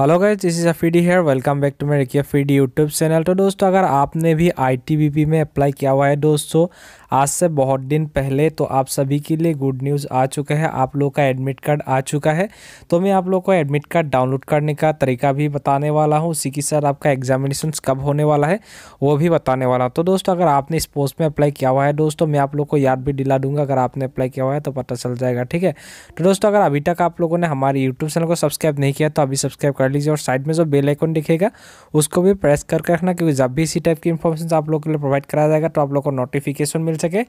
hello guys this is here welcome back to मेरे किया फीडी YouTube channel तो दोस्तों अगर आपने भी आईटीबीपी में अप्लाई किया हुआ है दोस्तों आज से बहुत दिन पहले तो आप सभी के लिए गुड न्यूज़ आ चुका है आप लोग का एडमिट कार्ड आ चुका है तो मैं आप लोग को एडमिट कार्ड डाउनलोड करने का तरीका भी बताने वाला हूँ उसी के साथ आपका एग्जामिनेशन कब होने वाला है वो भी बताने वाला हूँ तो दोस्तों अगर आपने इस पोस्ट में अप्लाई किया हुआ है दोस्तों मैं आप लोग को याद भी दिला दूंगा अगर आपने अप्लाई किया हुआ है तो पता चल जाएगा ठीक है तो दोस्तों अगर अभी तक आप लोगों ने हमारे यूट्यूब चैनल को सब्सक्राइब नहीं किया तो अभी सब्सक्राइब कर कर लीजिए और साइड में जो बेल आइकन दिखेगा उसको भी प्रेस करके रखना क्योंकि जब भी इसी टाइप की इन्फॉर्मेशन आप लोग के लिए प्रोवाइड कराया जाएगा तो आप लोग को नोटिफिकेशन मिल सके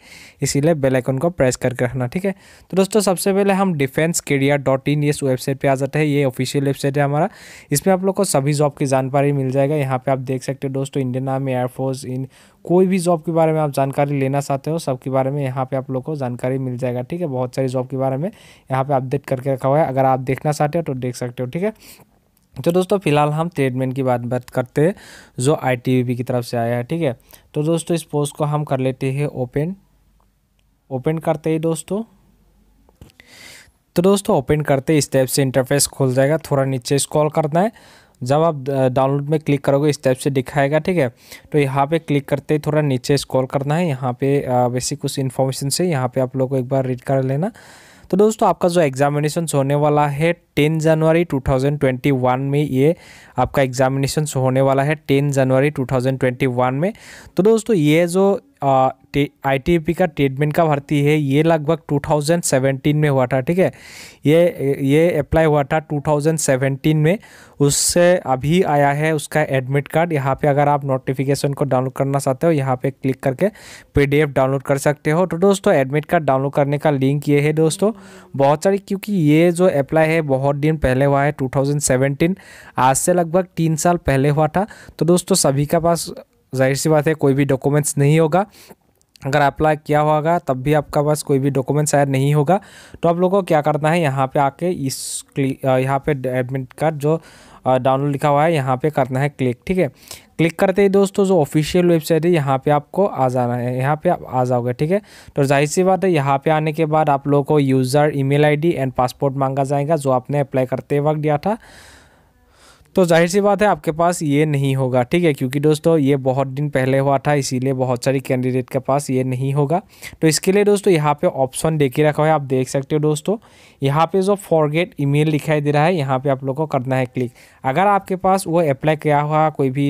इसीलिए बेल आइकन को प्रेस करके रखना ठीक है तो दोस्तों सबसे पहले हम डिफेंस केरियर डॉट इन इस वेबसाइट पर आ जाते हैं ये ऑफिशियल वेबसाइट है हमारा इसमें आप लोग को सभी जॉब की जानकारी मिल जाएगा यहाँ पर आप देख सकते हो दोस्तों इंडियन आर्मी एयरफोर्स इन कोई भी जॉब के बारे में आप जानकारी लेना चाहते हो सब के बारे में यहाँ पे आप लोग को जानकारी मिल जाएगा ठीक है बहुत सारी जॉब के बारे में यहाँ पे अपडेट करके रखा हुआ है अगर आप देखना चाहते हो तो देख सकते हो ठीक है तो दोस्तों फिलहाल हम ट्रेडमैन की बात बात करते हैं जो आई की तरफ से आया है ठीक है तो दोस्तों इस पोस्ट को हम कर लेते हैं ओपन ओपन करते ही दोस्तों तो दोस्तों ओपन करते ही स्टेप से इंटरफेस खुल जाएगा थोड़ा नीचे स्क्रॉल करना है जब आप डाउनलोड में क्लिक करोगे इस टाइप से दिखाएगा ठीक है तो यहाँ पे क्लिक करते ही थोड़ा नीचे स्क्रॉल करना है यहाँ पे वैसे कुछ इन्फॉर्मेशन से यहाँ पे आप लोग को एक बार रीड कर लेना तो दोस्तों आपका जो एग्जामिनेशन होने वाला है टेन जनवरी 2021 में ये आपका एग्जामिनेशन होने वाला है टेन जनवरी 2021 में तो दोस्तों ये जो आई टी e का ट्रीटमेंट का भर्ती है ये लगभग 2017 में हुआ था ठीक है ये ये अप्लाई हुआ था 2017 में उससे अभी आया है उसका एडमिट कार्ड यहाँ पे अगर आप नोटिफिकेशन को डाउनलोड करना चाहते हो यहाँ पे क्लिक करके पीडीएफ डाउनलोड कर सकते हो तो दोस्तों एडमिट कार्ड डाउनलोड करने का लिंक ये है दोस्तों बहुत सारी क्योंकि ये जो अप्लाई है बहुत दिन पहले हुआ है टू आज से लगभग तीन साल पहले हुआ था तो दोस्तों सभी के पास जाहिर सी बात है कोई भी डॉक्यूमेंट्स नहीं होगा अगर अप्लाई किया होगा तब भी आपका पास कोई भी डॉक्यूमेंट्स शायद नहीं होगा तो आप लोगों को क्या करना है यहाँ पे आके इस यहाँ पे एडमिट कार्ड जो डाउनलोड लिखा हुआ है यहाँ पे करना है क्लिक ठीक है क्लिक करते ही दोस्तों जो ऑफिशियल वेबसाइट है यहाँ पे आपको आ जाना है यहाँ पे आप आ जाओगे ठीक है तो जाहिर सी बात है यहाँ पे आने के बाद आप लोगों को user email ID and passport मांगा जाएगा जो आपने अप्लाई करते वक्त दिया था तो जाहिर सी बात है आपके पास ये नहीं होगा ठीक है क्योंकि दोस्तों ये बहुत दिन पहले हुआ था इसीलिए बहुत सारी कैंडिडेट के पास ये नहीं होगा तो इसके लिए दोस्तों यहाँ पे ऑप्शन दे रखा है आप देख सकते हो दोस्तों यहाँ पे जो फॉरगेट ईमेल दिखाई दे रहा है यहाँ पे आप लोग को करना है क्लिक अगर आपके पास वो अप्लाई किया हुआ कोई भी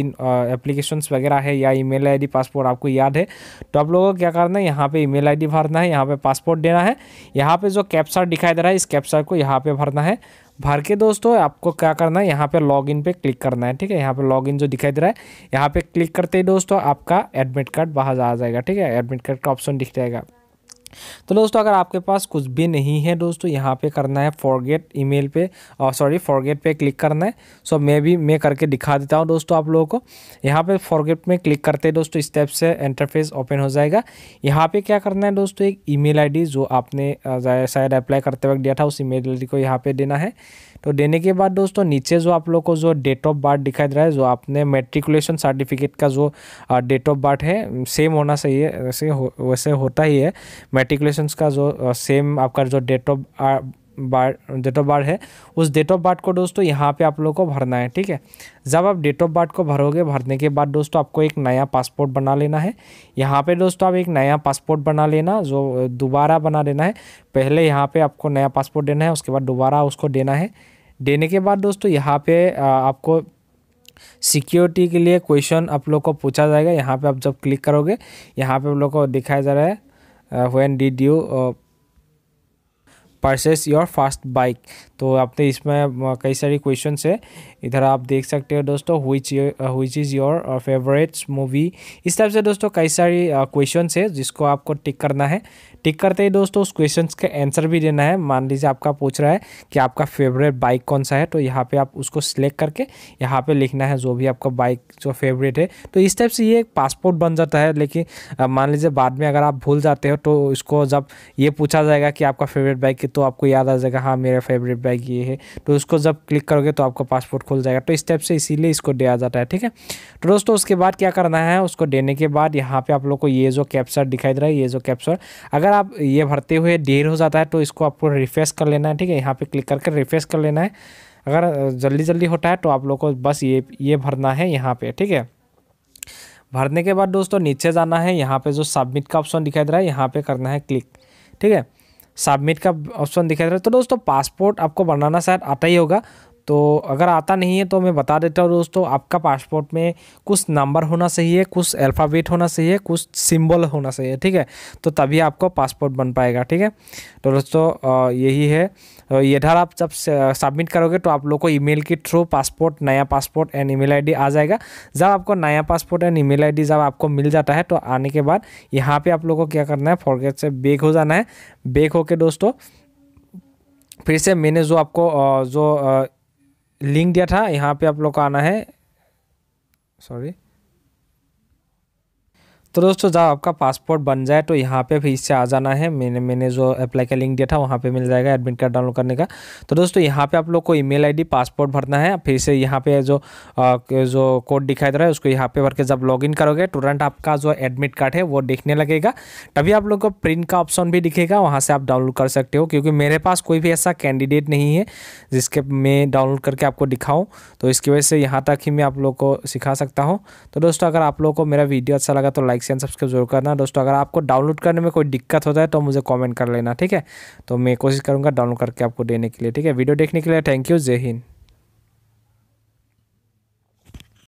एप्लीकेशन वगैरह है या ई मेल पासपोर्ट आपको याद है तो आप लोगों को क्या करना है यहाँ पर ई मेल भरना है यहाँ पर पासपोर्ट देना है यहाँ पर जो कैप्सर दिखाई दे रहा है इस कैप्सर को यहाँ पर भरना है भर के दोस्तों आपको क्या करना है यहाँ पे लॉगिन पे क्लिक करना है ठीक है यहाँ पे लॉगिन जो दिखाई दे रहा है यहाँ पे क्लिक करते ही दोस्तों आपका एडमिट कार्ड बाहर आ जाएगा ठीक है एडमिट कार्ड का ऑप्शन दिख जाएगा तो दोस्तों अगर आपके पास कुछ भी नहीं है दोस्तों यहाँ पे करना है फॉरगेट ईमेल पे और सॉरी फॉरगेट पे क्लिक करना है सो मैं भी मैं करके दिखा देता हूँ दोस्तों आप लोगों को यहाँ पे फॉरगेट में क्लिक करते हैं दोस्तों स्टेप से इंटरफेस ओपन हो जाएगा यहाँ पे क्या करना है दोस्तों एक ईमेल आईडी जो आपने शायद अप्लाई करते वक्त दिया था उस ईमेल आईडी को यहाँ पर देना है तो देने के बाद दोस्तों नीचे जो आप लोग को जो डेट ऑफ बर्थ दिखाई दे रहा है जो आपने मेट्रिकुलेशन सर्टिफिकेट का जो डेट ऑफ बर्थ है सेम होना चाहिए वैसे हो, वैसे होता ही है मेट्रिकुलेशन का जो सेम आपका जो date of birth date of birth है उस डेट ऑफ बर्थ को दोस्तों यहाँ पे आप लोगों को भरना है ठीक है जब आप डेट ऑफ बर्थ को भरोगे भरने के बाद दोस्तों आपको एक नया पासपोर्ट बना लेना है यहाँ पे दोस्तों आप एक नया पासपोर्ट बना लेना जो दोबारा बना देना है पहले यहाँ पे आपको नया पासपोर्ट देना है उसके बाद दोबारा उसको देना है देने के बाद दोस्तों यहाँ पर आपको सिक्योरिटी के लिए क्वेश्चन आप लोग को पूछा जाएगा यहाँ पर आप जब क्लिक करोगे यहाँ पर आप लोग को दिखाया जा रहा है when did you purchase your first bike तो आपने इसमें कई सारी क्वेश्चन है इधर आप देख सकते हो दोस्तों हुई हुई इज़ योर फेवरेट्स मूवी इस टाइप से दोस्तों कई सारी क्वेश्चन है जिसको आपको टिक करना है टिक करते ही दोस्तों उस क्वेश्चन के आंसर भी देना है मान लीजिए आपका पूछ रहा है कि आपका फेवरेट बाइक कौन सा है तो यहाँ पे आप उसको सिलेक्ट करके यहाँ पे लिखना है जो भी आपका बाइक जो फेवरेट है तो इस टाइप से ये एक पासपोर्ट बन जाता है लेकिन मान लीजिए बाद में अगर आप भूल जाते हो तो इसको जब ये पूछा जाएगा कि आपका फेवरेट बाइक तो आपको याद आ जाएगा हाँ मेरा फेवरेट बाइक वेरीफाई किए है तो उसको जब क्लिक करोगे तो आपका पासपोर्ट खुल जाएगा तो इस टाइप से इसीलिए इसको दिया जाता है ठीक है तो दोस्तों उसके बाद क्या करना है उसको देने के बाद यहाँ पे आप लोग को ये जो कैप्चर दिखाई दे रहा है ये जो कैप्चर अगर आप ये भरते हुए देर हो जाता है तो इसको आपको रिफ्रेश कर लेना है ठीक है यहाँ पर क्लिक करके रिफ्रेश कर लेना है अगर जल्दी जल्दी होता है तो आप लोग को बस ये ये भरना है यहाँ पर ठीक है भरने के बाद दोस्तों नीचे जाना है यहाँ पे जो सबमिट का ऑप्शन दिखाई दे रहा है यहाँ पे करना है क्लिक ठीक है सबमिट का ऑप्शन दिखाई दे रहा है तो दोस्तों पासपोर्ट आपको बनाना शायद आता ही होगा तो अगर आता नहीं है तो मैं बता देता हूँ दोस्तों आपका पासपोर्ट में कुछ नंबर होना चाहिए कुछ अल्फ़ाबेट होना चाहिए कुछ सिंबल होना चाहिए ठीक है तो तभी आपको पासपोर्ट बन पाएगा ठीक है तो दोस्तों यही है इधर आप जब सबमिट करोगे तो आप लोग को ईमेल के थ्रू पासपोर्ट नया पासपोर्ट एंड ईमेल आईडी आ जाएगा जब आपको नया पासपोर्ट एंड ईमेल आईडी जब आपको मिल जाता है तो आने के बाद यहाँ पे आप लोग को क्या करना है फॉरगेट से बेक हो जाना है बेक होके दोस्तों फिर से मैंने जो आपको जो लिंक दिया था यहाँ पे आप लोग को आना है सॉरी तो दोस्तों जब आपका पासपोर्ट बन जाए तो यहाँ पे फिर इससे आ जाना है मैंने मैंने जो अप्लाई का लिंक दिया था वहाँ पे मिल जाएगा एडमिट कार्ड डाउनलोड करने का तो दोस्तों यहाँ पे आप लोग को ईमेल आईडी पासपोर्ट भरना है फिर से यहाँ पे जो जो कोड दिखाई दे रहा है उसको यहाँ पे भर के जब लॉग करोगे तुरंत आपका जो एडमिट कार्ड है वो दिखने लगेगा तभी आप लोग को प्रिंट का ऑप्शन भी दिखेगा वहाँ से आप डाउनलोड कर सकते हो क्योंकि मेरे पास कोई भी ऐसा कैंडिडेट नहीं है जिसके मैं डाउनलोड करके आपको दिखाऊँ तो इसकी वजह से यहाँ तक ही मैं आप लोग को सिखा सकता हूँ तो दोस्तों अगर आप लोग को मेरा वीडियो अच्छा लगा तो लाइक लाइक शेयर सब्सक्राइब जरूर करना दोस्तों अगर आपको डाउनलोड करने में कोई दिक्कत होता है तो मुझे कॉमेंट कर लेना ठीक है तो मैं कोशिश करूँगा डाउनलोड करके आपको देने के लिए ठीक है वीडियो देखने के लिए थैंक यू जय हिंद